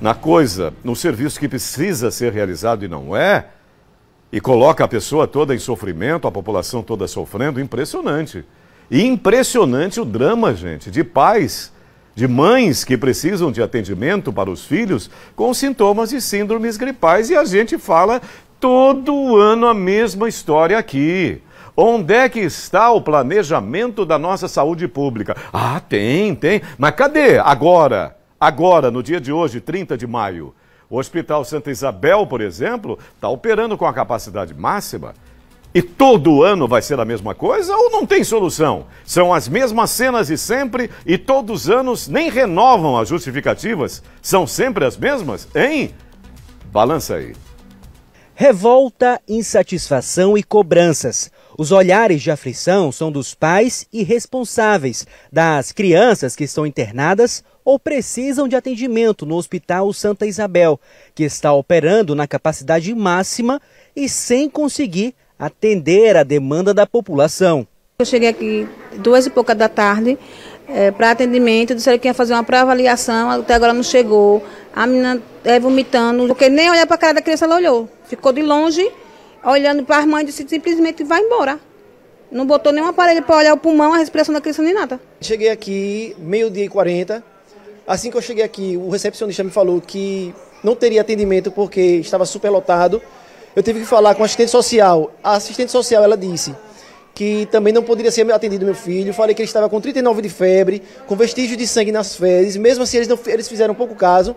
na coisa, no serviço que precisa ser realizado e não é, e coloca a pessoa toda em sofrimento, a população toda sofrendo, impressionante. E impressionante o drama, gente, de pais, de mães que precisam de atendimento para os filhos com sintomas e síndromes gripais e a gente fala todo ano a mesma história aqui. Onde é que está o planejamento da nossa saúde pública? Ah, tem, tem. Mas cadê agora? Agora, no dia de hoje, 30 de maio, o Hospital Santa Isabel, por exemplo, está operando com a capacidade máxima. E todo ano vai ser a mesma coisa ou não tem solução? São as mesmas cenas de sempre e todos os anos nem renovam as justificativas? São sempre as mesmas? Hein? Balança aí. Revolta, insatisfação e cobranças. Os olhares de aflição são dos pais e responsáveis, das crianças que estão internadas ou precisam de atendimento no Hospital Santa Isabel, que está operando na capacidade máxima e sem conseguir atender a demanda da população. Eu cheguei aqui duas e pouca da tarde é, eh, para atendimento, disseram que ia fazer uma pré-avaliação, até agora não chegou. A menina é, vomitando, porque nem olhar para a cara da criança ela olhou. Ficou de longe, olhando para as mães, disse simplesmente vai embora. Não botou nenhum aparelho para olhar o pulmão, a respiração da criança, nem nada. Cheguei aqui, meio-dia e 40. Assim que eu cheguei aqui, o recepcionista me falou que não teria atendimento porque estava superlotado. Eu tive que falar com a assistente social. A assistente social, ela disse que também não poderia ser atendido meu filho. Falei que ele estava com 39 de febre, com vestígio de sangue nas fezes. Mesmo assim, eles, não, eles fizeram pouco caso.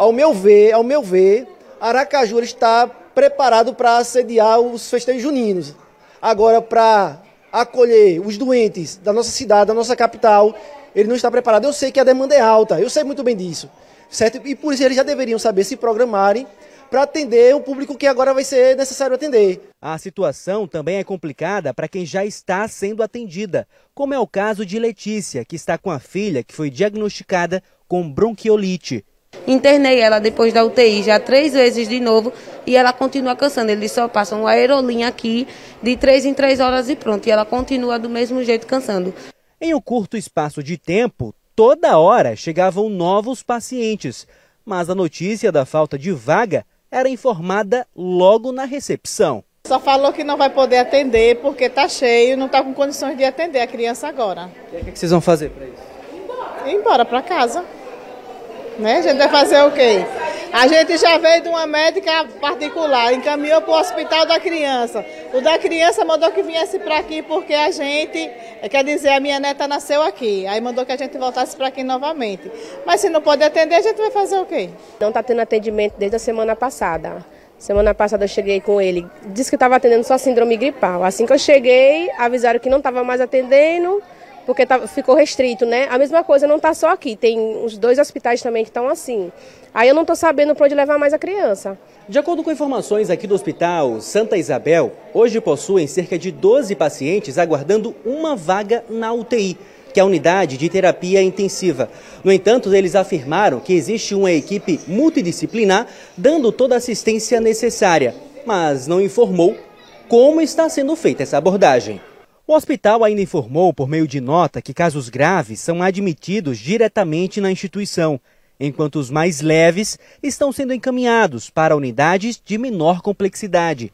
Ao meu ver, ao meu ver, Aracaju está preparado para assediar os festejos juninos. Agora, para acolher os doentes da nossa cidade, da nossa capital, ele não está preparado. Eu sei que a demanda é alta, eu sei muito bem disso, certo? E por isso eles já deveriam saber se programarem para atender o público que agora vai ser necessário atender. A situação também é complicada para quem já está sendo atendida, como é o caso de Letícia, que está com a filha que foi diagnosticada com bronquiolite. Internei ela depois da UTI já três vezes de novo e ela continua cansando. Eles só passam uma aerolinha aqui de três em três horas e pronto. E ela continua do mesmo jeito cansando. Em um curto espaço de tempo, toda hora chegavam novos pacientes, mas a notícia da falta de vaga era informada logo na recepção. Só falou que não vai poder atender porque está cheio, não está com condições de atender a criança agora. E aí, o é que vocês vão fazer para isso? Ir embora, embora para casa. Né? A gente vai fazer o quê? A gente já veio de uma médica particular, encaminhou para o hospital da criança. O da criança mandou que viesse para aqui porque a gente, quer dizer, a minha neta nasceu aqui. Aí mandou que a gente voltasse para aqui novamente. Mas se não pode atender, a gente vai fazer o quê? Não está tendo atendimento desde a semana passada. Semana passada eu cheguei com ele, disse que estava atendendo só síndrome gripal. Assim que eu cheguei, avisaram que não estava mais atendendo porque tá, ficou restrito, né? A mesma coisa não está só aqui, tem os dois hospitais também que estão assim. Aí eu não estou sabendo para onde levar mais a criança. De acordo com informações aqui do Hospital Santa Isabel, hoje possuem cerca de 12 pacientes aguardando uma vaga na UTI, que é a unidade de terapia intensiva. No entanto, eles afirmaram que existe uma equipe multidisciplinar dando toda a assistência necessária, mas não informou como está sendo feita essa abordagem. O hospital ainda informou, por meio de nota, que casos graves são admitidos diretamente na instituição, enquanto os mais leves estão sendo encaminhados para unidades de menor complexidade.